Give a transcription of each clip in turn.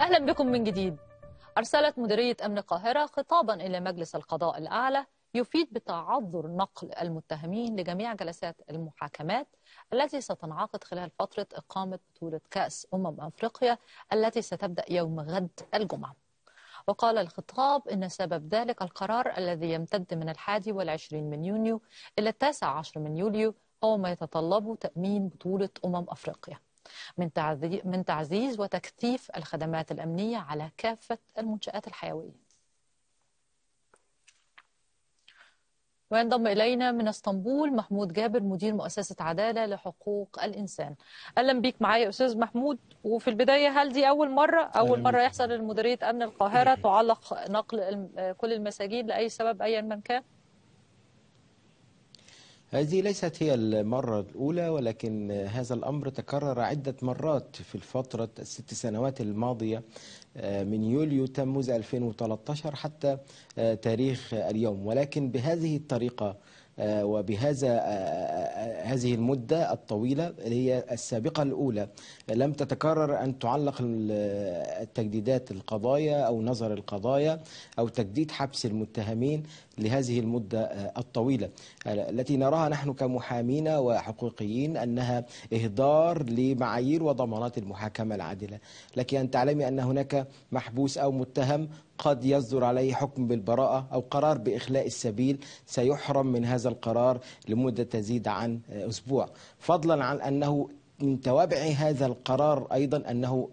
أهلا بكم من جديد أرسلت مديرية أمن القاهرة خطابا إلى مجلس القضاء الأعلى يفيد بتعذر نقل المتهمين لجميع جلسات المحاكمات التي ستنعقد خلال فترة إقامة بطولة كأس أمم أفريقيا التي ستبدأ يوم غد الجمعة وقال الخطاب إن سبب ذلك القرار الذي يمتد من الحادي والعشرين من يونيو إلى التاسع عشر من يوليو هو ما يتطلبه تأمين بطولة أمم أفريقيا من من تعزيز وتكثيف الخدمات الأمنية على كافة المنشآت الحيوية. وينضم إلينا من اسطنبول محمود جابر مدير مؤسسة عدالة لحقوق الإنسان أهلا بيك معايا أستاذ محمود وفي البداية هل دي أول مرة أول مرة يحصل لمديرية أمن القاهرة تعلق نقل كل المساجين لأي سبب أيا من كان؟ هذه ليست هي المرة الأولى ولكن هذا الأمر تكرر عدة مرات في الفترة الست سنوات الماضية آه، من يوليو تموز 2013 حتى آه، تاريخ اليوم ولكن بهذه الطريقة آه، وبهذا آه، آه، هذه المدة الطويلة اللي هي السابقة الأولى لم تتكرر أن تعلق التجديدات القضايا أو نظر القضايا أو تجديد حبس المتهمين لهذه المدة الطويلة التي نراها نحن كمحامين وحقوقيين أنها إهدار لمعايير وضمانات المحاكمة العادلة لكن أن تعلمي أن هناك محبوس أو متهم قد يصدر عليه حكم بالبراءة أو قرار بإخلاء السبيل سيحرم من هذا القرار لمدة تزيد عن أسبوع فضلا عن أنه من توابع هذا القرار أيضا أنه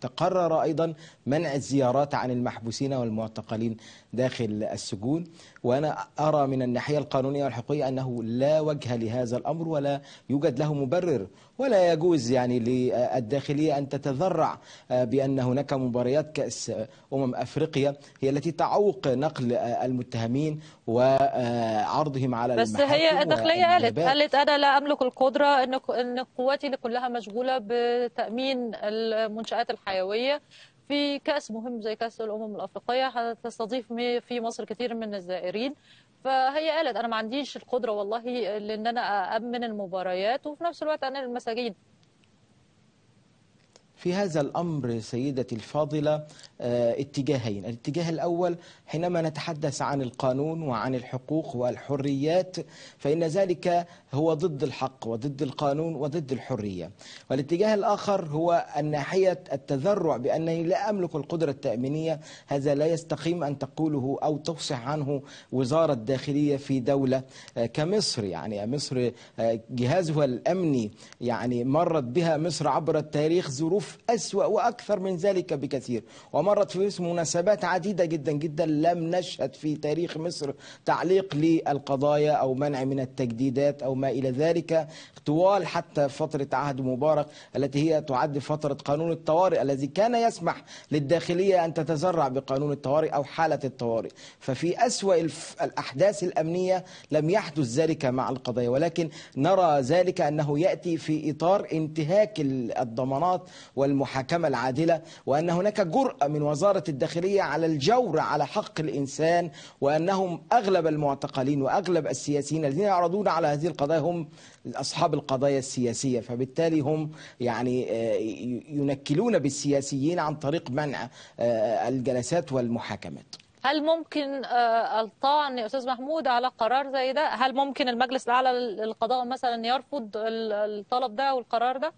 تقرر أيضا منع الزيارات عن المحبوسين والمعتقلين داخل السجون وأنا أرى من الناحية القانونية والحقوقية أنه لا وجه لهذا الأمر ولا يوجد له مبرر ولا يجوز يعني للداخلية أن تتذرع بأن هناك مباريات كأس أمم أفريقيا هي التي تعوق نقل المتهمين وعرضهم على بس هي الداخلية قالت قالت أنا لا أملك القدرة أن قواتي كلها مشغولة بتأمين المنشآت المنشآت الحيوية في كأس مهم زي كأس الأمم الأفريقية هتستضيف في مصر كثير من الزائرين فهي قالت انا ما عنديش القدره والله لان انا امن المباريات وفي نفس الوقت انا المساجين في هذا الأمر سيدتي الفاضلة آه، اتجاهين الاتجاه الأول حينما نتحدث عن القانون وعن الحقوق والحريات فإن ذلك هو ضد الحق وضد القانون وضد الحرية والاتجاه الآخر هو الناحية التذرع بأنني لا أملك القدرة التأمينية هذا لا يستقيم أن تقوله أو تفصح عنه وزارة الداخلية في دولة آه، كمصر يعني مصر آه، جهازها الأمني يعني مرت بها مصر عبر التاريخ ظروف أسوأ وأكثر من ذلك بكثير ومرت في مناسبات عديدة جدا جدا لم نشهد في تاريخ مصر تعليق للقضايا أو منع من التجديدات أو ما إلى ذلك طوال حتى فترة عهد مبارك التي هي تعد فترة قانون الطوارئ الذي كان يسمح للداخلية أن تتزرع بقانون الطوارئ أو حالة الطوارئ ففي أسوأ الأحداث الأمنية لم يحدث ذلك مع القضايا ولكن نرى ذلك أنه يأتي في إطار انتهاك الضمانات والمحاكمة العادلة وأن هناك جرأة من وزارة الداخلية على الجور على حق الإنسان وأنهم أغلب المعتقلين وأغلب السياسيين الذين يعرضون على هذه القضايا هم أصحاب القضايا السياسية فبالتالي هم يعني آه، ينكلون بالسياسيين عن طريق منع آه، الجلسات والمحاكمات هل ممكن آه، الطعن يا استاذ محمود على قرار زي ده هل ممكن المجلس الاعلى للقضاء مثلا يرفض الطلب ده والقرار ده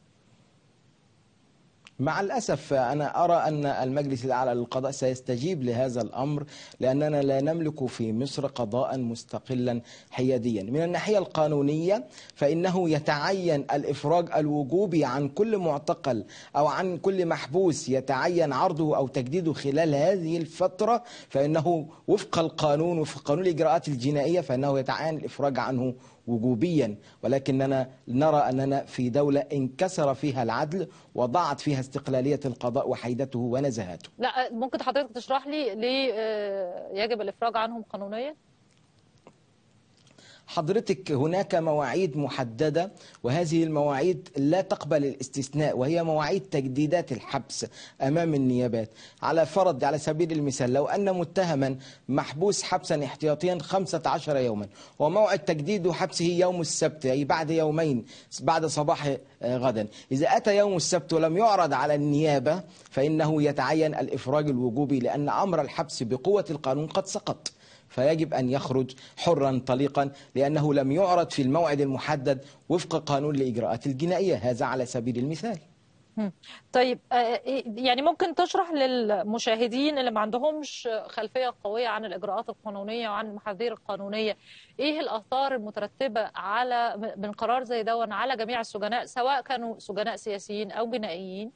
مع الأسف أنا أرى أن المجلس الأعلى للقضاء سيستجيب لهذا الأمر لأننا لا نملك في مصر قضاء مستقلا حياديا من الناحية القانونية فإنه يتعين الإفراج الوجوبي عن كل معتقل أو عن كل محبوس يتعين عرضه أو تجديده خلال هذه الفترة فإنه وفق القانون وفق قانون الإجراءات الجنائية فإنه يتعين الإفراج عنه وجوبيا ولكننا نرى أننا في دولة انكسر فيها العدل وضاعت فيها استقلالية القضاء وحيدته ونزهاته لا ممكن حضرتك تشرح لي ليه آه، يجب الإفراج عنهم قانونيا؟ حضرتك هناك مواعيد محددة وهذه المواعيد لا تقبل الاستثناء وهي مواعيد تجديدات الحبس أمام النيابات على فرض على سبيل المثال لو أن متهما محبوس حبسا احتياطيا 15 يوما وموعد تجديد حبسه يوم السبت أي بعد يومين بعد صباح آه، غدا إذا أتى يوم السبت ولم يعرض على النيابة فإنه يتعين الإفراج الوجوبي لأن أمر الحبس بقوة القانون قد سقط فيجب أن يخرج حرا طليقا لأنه لم يعرض في الموعد المحدد وفق قانون الإجراءات الجنائية هذا على سبيل المثال طيب آه، آه، يعني ممكن تشرح للمشاهدين اللي ما عندهمش خلفيه قويه عن الاجراءات القانونيه وعن المحاذير القانونيه ايه الاثار المترتبه على من قرار زي ده على جميع السجناء سواء كانوا سجناء سياسيين او جنائيين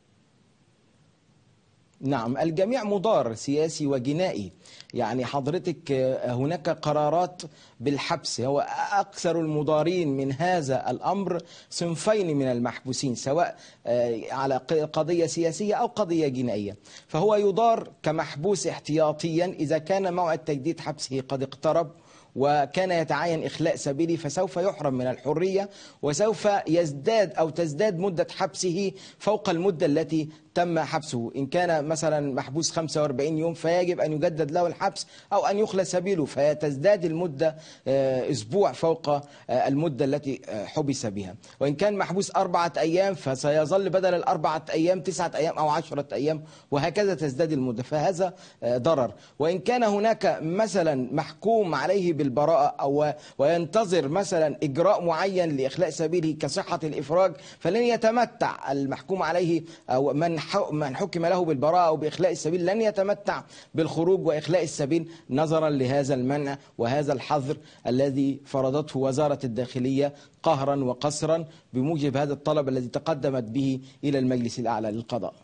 نعم الجميع مضار سياسي وجنائي يعني حضرتك آه، هناك قرارات بالحبس هو أكثر المضارين من هذا الأمر صنفين من المحبوسين سواء آه، على قضية سياسية أو قضية جنائية فهو يضار كمحبوس احتياطيا إذا كان موعد تجديد حبسه قد اقترب وكان يتعين إخلاء سبيله فسوف يحرم من الحرية وسوف يزداد أو تزداد مدة حبسه فوق المدة التي تم حبسه إن كان مثلا محبوس 45 يوم فيجب أن يجدد له الحبس أو أن يخلى سبيله فتزداد المدة آه، أسبوع فوق آه، المدة التي آه، حبس بها وإن كان محبوس أربعة أيام فسيظل بدل الأربعة أيام تسعة أيام أو عشرة أيام وهكذا تزداد المدة فهذا ضرر وإن كان هناك مثلا محكوم عليه بالبراءة أو وينتظر مثلا إجراء معين لإخلاء سبيله كصحة الإفراج فلن يتمتع المحكوم عليه أو من من حكم له بالبراءة أو بإخلاء السبيل لن يتمتع بالخروج وإخلاء السبيل نظرا لهذا المنع وهذا الحظر الذي فرضته وزارة الداخلية قهرا وقسرا بموجب هذا الطلب الذي تقدمت به إلى المجلس الأعلى للقضاء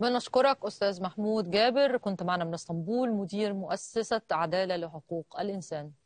بنشكرك أستاذ محمود جابر كنت معنا من اسطنبول مدير مؤسسة عدالة لحقوق الإنسان